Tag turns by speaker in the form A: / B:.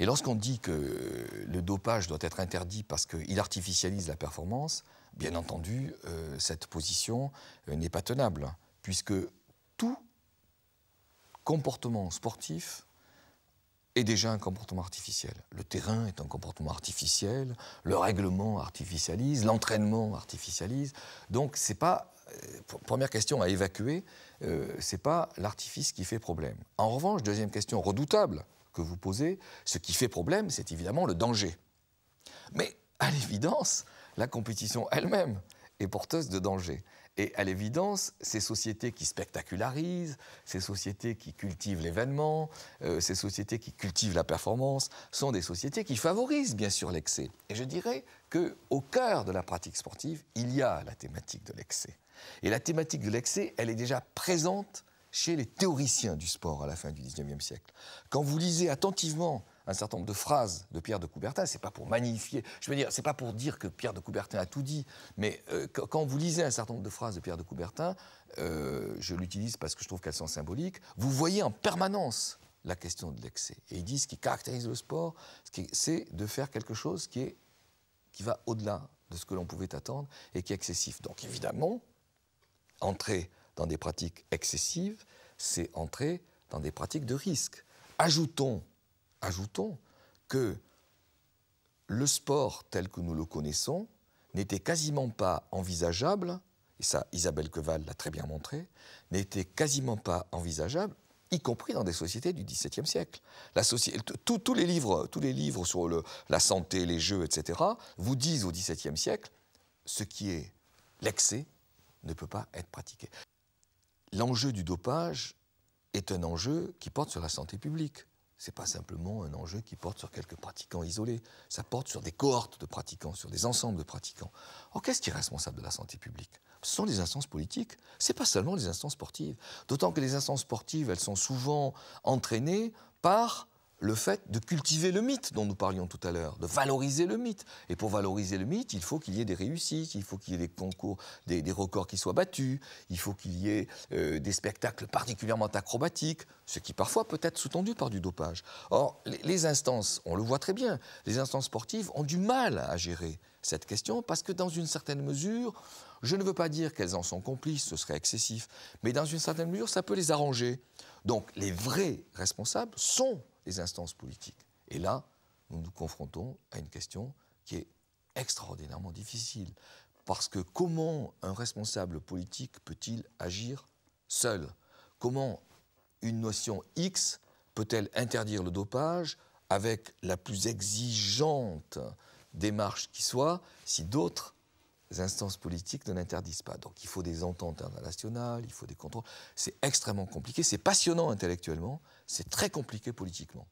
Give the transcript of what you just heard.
A: Et lorsqu'on dit que le dopage doit être interdit parce qu'il artificialise la performance, bien entendu, euh, cette position euh, n'est pas tenable, puisque tout comportement sportif est déjà un comportement artificiel. Le terrain est un comportement artificiel, le règlement artificialise, l'entraînement artificialise. Donc c'est pas euh, première question à évacuer, ce c'est pas l'artifice qui fait problème. En revanche, deuxième question redoutable, que vous posez. Ce qui fait problème, c'est évidemment le danger. Mais à l'évidence, la compétition elle-même est porteuse de danger. Et à l'évidence, ces sociétés qui spectacularisent, ces sociétés qui cultivent l'événement, euh, ces sociétés qui cultivent la performance, sont des sociétés qui favorisent bien sûr l'excès. Et je dirais que au cœur de la pratique sportive, il y a la thématique de l'excès. Et la thématique de l'excès, elle est déjà présente chez les théoriciens du sport à la fin du XIXe siècle. Quand vous lisez attentivement un certain nombre de phrases de Pierre de Coubertin, c'est pas pour magnifier, je veux dire, c'est pas pour dire que Pierre de Coubertin a tout dit, mais euh, quand vous lisez un certain nombre de phrases de Pierre de Coubertin, euh, je l'utilise parce que je trouve qu'elles sont symboliques, vous voyez en permanence la question de l'excès. Et ils disent ce qui caractérise le sport, c'est de faire quelque chose qui, est, qui va au-delà de ce que l'on pouvait attendre et qui est excessif. Donc évidemment, entrer dans des pratiques excessives, c'est entrer dans des pratiques de risque. Ajoutons, ajoutons que le sport tel que nous le connaissons n'était quasiment pas envisageable, et ça Isabelle Queval l'a très bien montré, n'était quasiment pas envisageable y compris dans des sociétés du XVIIe siècle. les livres, tous les livres sur la santé, les jeux, etc., vous disent au XVIIe siècle, ce qui est l'excès ne peut pas être pratiqué l'enjeu du dopage est un enjeu qui porte sur la santé publique. Ce n'est pas simplement un enjeu qui porte sur quelques pratiquants isolés, ça porte sur des cohortes de pratiquants, sur des ensembles de pratiquants. Or, qu'est-ce qui est responsable de la santé publique Ce sont les instances politiques, ce n'est pas seulement les instances sportives. D'autant que les instances sportives, elles sont souvent entraînées par le fait de cultiver le mythe dont nous parlions tout à l'heure, de valoriser le mythe. Et pour valoriser le mythe, il faut qu'il y ait des réussites, il faut qu'il y ait des concours, des, records qui soient battus, il faut qu'il y ait euh, des spectacles particulièrement acrobatiques, ce qui parfois peut être sous-tendu par du dopage. Or, les, les instances, on le voit très bien, les instances sportives ont du mal à gérer cette question parce que dans une certaine mesure, je ne veux pas dire qu'elles en sont complices, ce serait excessif, mais dans une certaine mesure, ça peut les arranger. Donc les vrais responsables sont instances politiques. Et là, nous nous confrontons à une question qui est extraordinairement difficile. Parce que comment un responsable politique peut-il agir seul Comment une notion X peut-elle interdire le dopage avec la plus exigeante démarche qui soit si d'autres les instances politiques ne l'interdisent pas. Donc il faut des ententes internationales, il faut des contrôles. C'est extrêmement compliqué, c'est passionnant intellectuellement, c'est très compliqué politiquement.